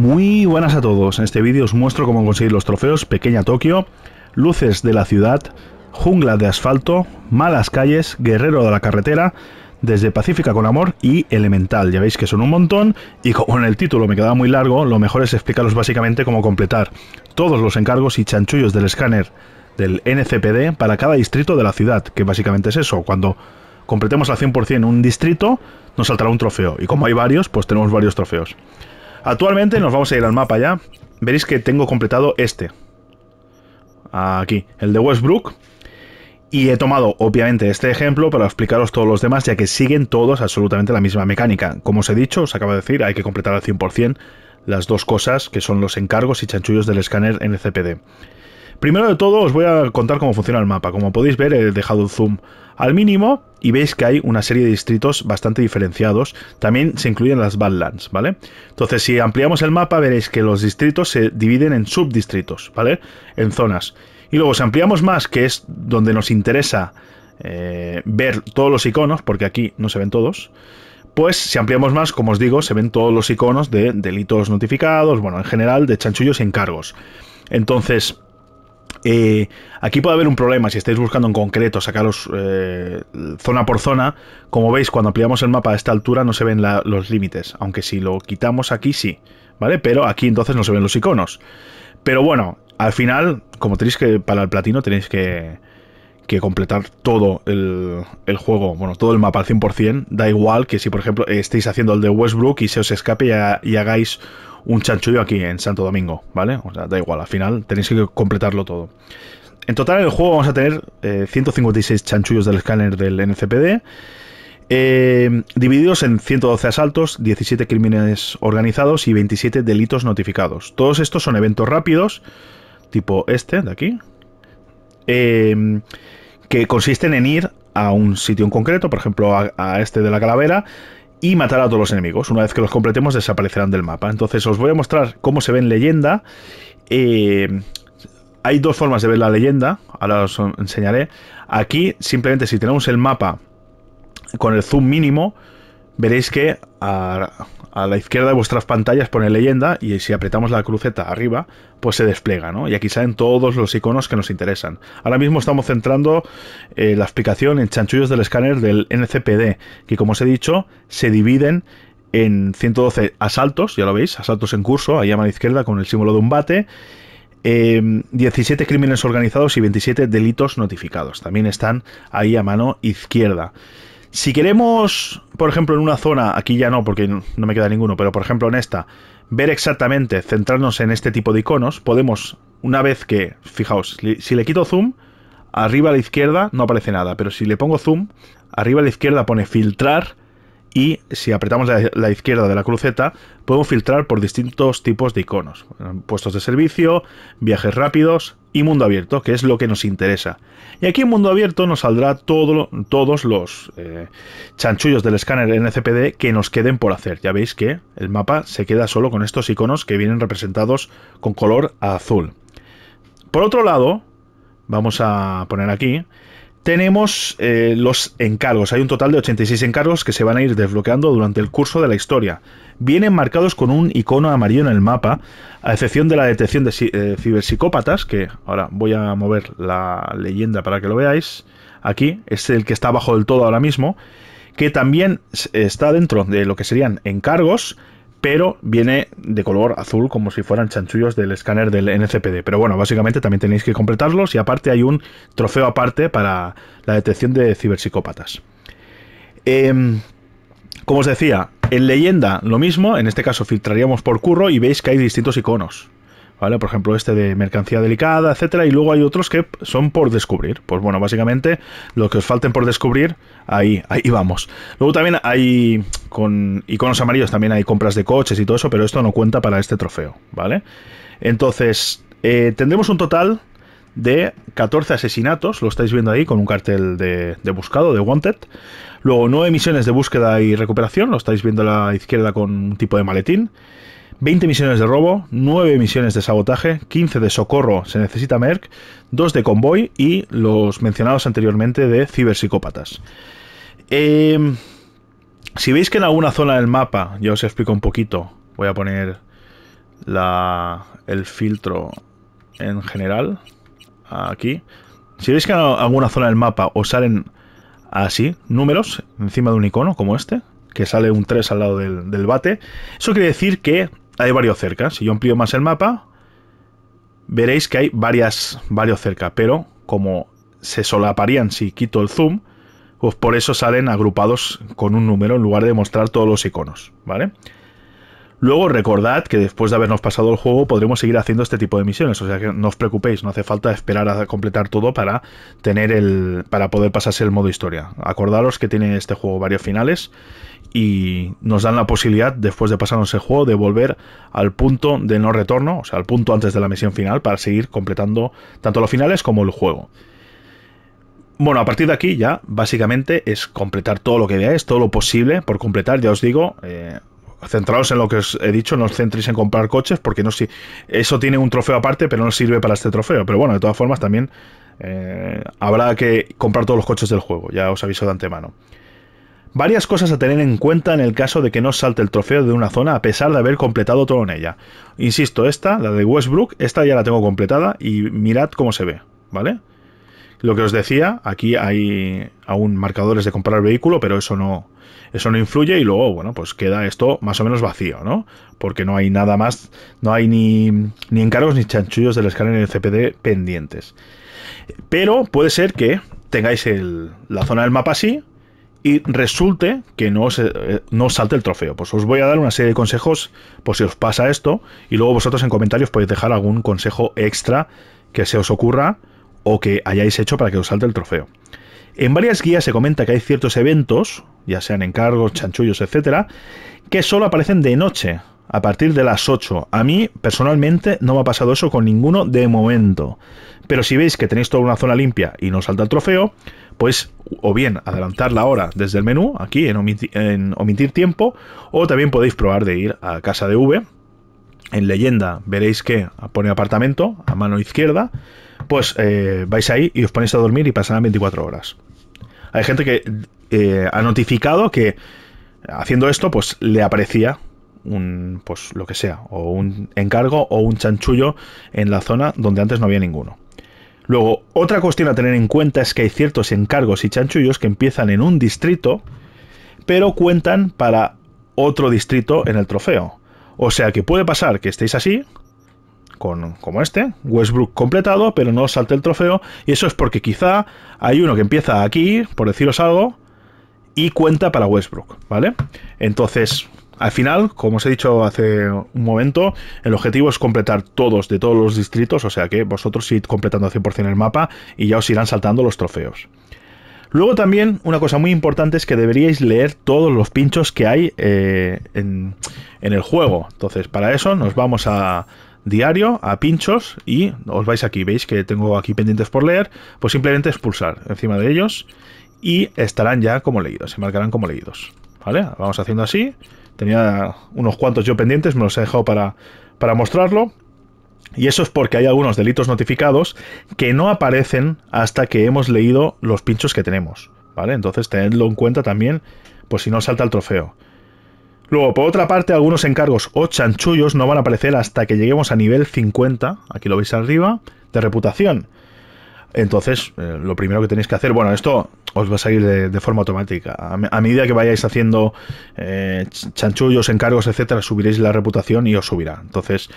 Muy buenas a todos, en este vídeo os muestro cómo conseguir los trofeos Pequeña Tokio, Luces de la Ciudad, Jungla de Asfalto, Malas Calles, Guerrero de la Carretera, Desde Pacífica con Amor y Elemental. Ya veis que son un montón y como en el título me quedaba muy largo, lo mejor es explicaros básicamente cómo completar todos los encargos y chanchullos del escáner del NCPD para cada distrito de la ciudad, que básicamente es eso, cuando completemos al 100% un distrito nos saltará un trofeo y como hay varios, pues tenemos varios trofeos. Actualmente nos vamos a ir al mapa ya. Veréis que tengo completado este. Aquí, el de Westbrook. Y he tomado, obviamente, este ejemplo para explicaros todos los demás, ya que siguen todos absolutamente la misma mecánica. Como os he dicho, os acabo de decir, hay que completar al 100% las dos cosas que son los encargos y chanchullos del escáner NCPD. Primero de todo os voy a contar cómo funciona el mapa. Como podéis ver he dejado el zoom al mínimo y veis que hay una serie de distritos bastante diferenciados. También se incluyen las Badlands, ¿vale? Entonces si ampliamos el mapa veréis que los distritos se dividen en subdistritos, ¿vale? En zonas. Y luego si ampliamos más, que es donde nos interesa eh, ver todos los iconos, porque aquí no se ven todos, pues si ampliamos más, como os digo, se ven todos los iconos de delitos notificados, bueno, en general de chanchullos y encargos. Entonces, eh, aquí puede haber un problema si estáis buscando en concreto sacaros eh, zona por zona. Como veis, cuando ampliamos el mapa a esta altura no se ven los límites, aunque si lo quitamos aquí sí, ¿vale? Pero aquí entonces no se ven los iconos. Pero bueno, al final, como tenéis que para el platino tenéis que, completar todo el, juego, bueno, todo el mapa al 100%. Da igual que si, por ejemplo, estéis haciendo el de Westbrook y se os escape y hagáis un chanchullo aquí en Santo Domingo, ¿vale? O sea, da igual, al final tenéis que completarlo todo. En total en el juego vamos a tener 156 eh, chanchullos del escáner del NCPD, eh, divididos en 112 asaltos, 17 crímenes organizados y 27 delitos notificados. Todos estos son eventos rápidos, tipo este de aquí, eh, que consisten en ir a un sitio en concreto, por ejemplo a este de la calavera, y matar a todos los enemigos. Una vez que los completemos desaparecerán del mapa. Entonces os voy a mostrar cómo se ve en leyenda. Eh, hay dos formas de ver la leyenda, ahora os enseñaré. Aquí simplemente si tenemos el mapa con el zoom mínimo, veréis que a, la izquierda de vuestras pantallas pone leyenda y si apretamos la cruceta arriba, pues se despliega, ¿no? Y aquí salen todos los iconos que nos interesan. Ahora mismo estamos centrando eh, la explicación en chanchullos del escáner del NCPD, que como os he dicho, se dividen en 112 asaltos, ya lo veis, asaltos en curso, ahí a mano izquierda con el símbolo de un bate. 17 em, crímenes organizados y 27 delitos notificados. También están ahí a mano izquierda. Si queremos, por ejemplo, en una zona, aquí ya no, porque no me queda ninguno, pero por ejemplo en esta, ver exactamente, centrarnos en este tipo de iconos, podemos, una vez que, fijaos, si le quito zoom, arriba a la izquierda no aparece nada, pero si le pongo zoom, arriba a la izquierda pone filtrar y si apretamos la, izquierda de la cruceta podemos filtrar por distintos tipos de iconos, puestos de servicio, viajes rápidos, mundo abierto, que es lo que nos interesa. Y aquí en mundo abierto nos saldrá todo, todos los eh, chanchullos del escáner NCPD que nos queden por hacer. Ya veis que el mapa se queda solo con estos iconos que vienen representados con color azul. Por otro lado, vamos a poner aquí tenemos eh, los encargos. Hay un total de 86 encargos que se van a ir desbloqueando durante el curso de la historia. Vienen marcados con un icono amarillo en el mapa, a excepción de la detección de eh, ciberpsicópatas, que ahora voy a mover la leyenda para que lo veáis. Aquí es el que está abajo del todo ahora mismo, que también está dentro de lo que serían encargos, pero viene de color azul como si fueran chanchullos del escáner del NCPD. Pero bueno, básicamente también tenéis que completarlos y aparte hay un trofeo aparte para la detección de ciberpsicópatas. Em, como os decía, en leyenda lo mismo, en este caso filtraríamos por curro y veis que hay distintos iconos. ¿vale? Por ejemplo, este de mercancía delicada, etcétera, y luego hay otros que son por descubrir. Pues bueno, básicamente lo que os falten por descubrir, ahí, ahí vamos. Luego también hay con iconos amarillos, también hay compras de coches y todo eso, pero esto no cuenta para este trofeo, ¿vale? Entonces, eh, tendremos un total de 14 asesinatos, lo estáis viendo ahí con un cartel de, de, buscado, de wanted. Luego 9 misiones de búsqueda y recuperación, lo estáis viendo a la izquierda con un tipo de maletín. 20 misiones de robo, 9 misiones de sabotaje, 15 de socorro, se necesita Merc, 2 de convoy y los mencionados anteriormente de ciberpsicópatas. Em, si veis que en alguna zona del mapa, ya os explico un poquito, voy a poner el filtro en general aquí. Si veis que en alguna zona del mapa os salen así, números, encima de un icono como este, que sale un 3 al lado del, del, bate. Eso quiere decir que hay varios cerca. Si yo amplío más el mapa, veréis que hay varias, varios cerca, pero como se solaparían si quito el zoom, pues por eso salen agrupados con un número en lugar de mostrar todos los iconos, ¿vale? Luego recordad que después de habernos pasado el juego podremos seguir haciendo este tipo de misiones, o sea que no os preocupéis, no hace falta esperar a completar todo para tener el para poder pasarse el modo historia. Acordaros que tiene este juego varios finales y nos dan la posibilidad después de pasarnos el juego de volver al punto de no retorno, o sea, al punto antes de la misión final para seguir completando tanto los finales como el juego. Bueno, a partir de aquí ya básicamente es completar todo lo que veáis, todo lo posible por completar. Ya os digo, eh, centraos en lo que os he dicho, no os centréis en comprar coches, porque no si eso tiene un trofeo aparte, pero no sirve para este trofeo. Pero bueno, de todas formas, también eh, habrá que comprar todos los coches del juego, ya os aviso de antemano. Varias cosas a tener en cuenta en el caso de que no salte el trofeo de una zona a pesar de haber completado todo en ella. Insisto, esta, la de Westbrook, esta ya la tengo completada y mirad cómo se ve, ¿vale? Lo que os decía, aquí hay aún marcadores de comprar vehículo, pero eso no, eso no influye y luego, bueno, pues queda esto más o menos vacío, ¿no? Porque no hay nada más, no hay ni, ni encargos ni chanchullos del escáner en el CPD pendientes. Pero puede ser que tengáis la zona del mapa así y resulte que no os, eh, no salte el trofeo. Pues os voy a dar una serie de consejos por si os pasa esto y luego vosotros en comentarios podéis dejar algún consejo extra que se os ocurra o que hayáis hecho para que os salte el trofeo. En varias guías se comenta que hay ciertos eventos, ya sean encargos, chanchullos, etcétera, que solo aparecen de noche, a partir de las 8. A mí, personalmente, no me ha pasado eso con ninguno de momento. Pero si veis que tenéis toda una zona limpia y no salta el trofeo, pues o bien adelantar la hora desde el menú, aquí en, en omitir tiempo, o también podéis probar de ir a casa de V. En leyenda veréis que pone apartamento a mano izquierda pues eh, vais ahí y os ponéis a dormir y pasarán 24 horas. Hay gente que eh, ha notificado que haciendo esto, pues le aparecía un, pues lo que sea, o un encargo o un chanchullo en la zona donde antes no había ninguno. Luego, otra cuestión a tener en cuenta es que hay ciertos encargos y chanchullos que empiezan en un distrito, pero cuentan para otro distrito en el trofeo. O sea que puede pasar que estéis así, con, como este, Westbrook completado, pero no os salte el trofeo. Y eso es porque quizá hay uno que empieza aquí, por deciros algo, y cuenta para Westbrook, ¿vale? Entonces, al final, como os he dicho hace un momento, el objetivo es completar todos de todos los distritos, o sea que vosotros ir completando 100% el mapa y ya os irán saltando los trofeos. Luego también una cosa muy importante es que deberíais leer todos los pinchos que hay eh, en, el juego. Entonces para eso nos vamos a, diario a pinchos y os vais aquí, veis que tengo aquí pendientes por leer, pues simplemente expulsar encima de ellos y estarán ya como leídos, se marcarán como leídos. ¿Vale? Vamos haciendo así. Tenía unos cuantos yo pendientes, me los he dejado para, para mostrarlo. Y eso es porque hay algunos delitos notificados que no aparecen hasta que hemos leído los pinchos que tenemos. ¿Vale? Entonces tenedlo en cuenta también, pues si no salta el trofeo. Luego, por otra parte, algunos encargos o chanchullos no van a aparecer hasta que lleguemos a nivel 50, aquí lo veis arriba, de reputación. Entonces, eh, lo primero que tenéis que hacer, bueno, esto os va a salir de, forma automática. A, medida que vayáis haciendo eh, chanchullos, encargos, etcétera, subiréis la reputación y os subirá. Entonces,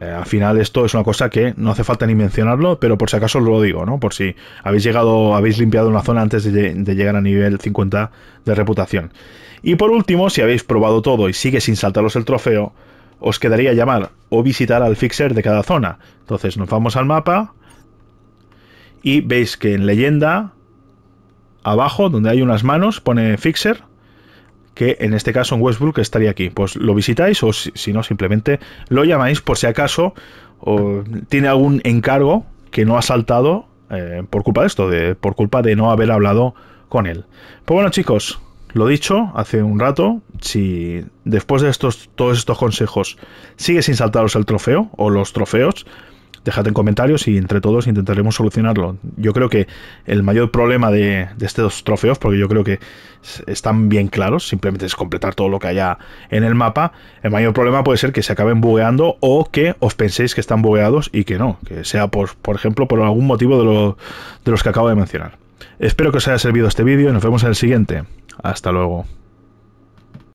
eh, al final, esto es una cosa que no hace falta ni mencionarlo, pero por si acaso os lo digo, ¿no? Por si habéis llegado, habéis limpiado una zona antes de, de llegar a nivel 50 de reputación. Y por último, si habéis probado todo y sigue sin saltaros el trofeo, os quedaría llamar o visitar al fixer de cada zona. Entonces, nos vamos al mapa y veis que en leyenda, abajo, donde hay unas manos, pone Fixer, que en este caso en Westbrook estaría aquí. Pues lo visitáis o si, no, simplemente lo llamáis por si acaso o tiene algún encargo que no ha saltado eh, por culpa de esto, de, por culpa de no haber hablado con él. Pues bueno chicos, lo dicho hace un rato, si después de estos, todos estos consejos sigue sin saltaros el trofeo o los trofeos, dejad en comentarios y entre todos intentaremos solucionarlo. Yo creo que el mayor problema de, estos trofeos, porque yo creo que están bien claros, simplemente es completar todo lo que haya en el mapa, el mayor problema puede ser que se acaben bugueando o que os penséis que están bugueados y que no, que sea por, por ejemplo por algún motivo de, de los que acabo de mencionar. Espero que os haya servido este vídeo y nos vemos en el siguiente. Hasta luego.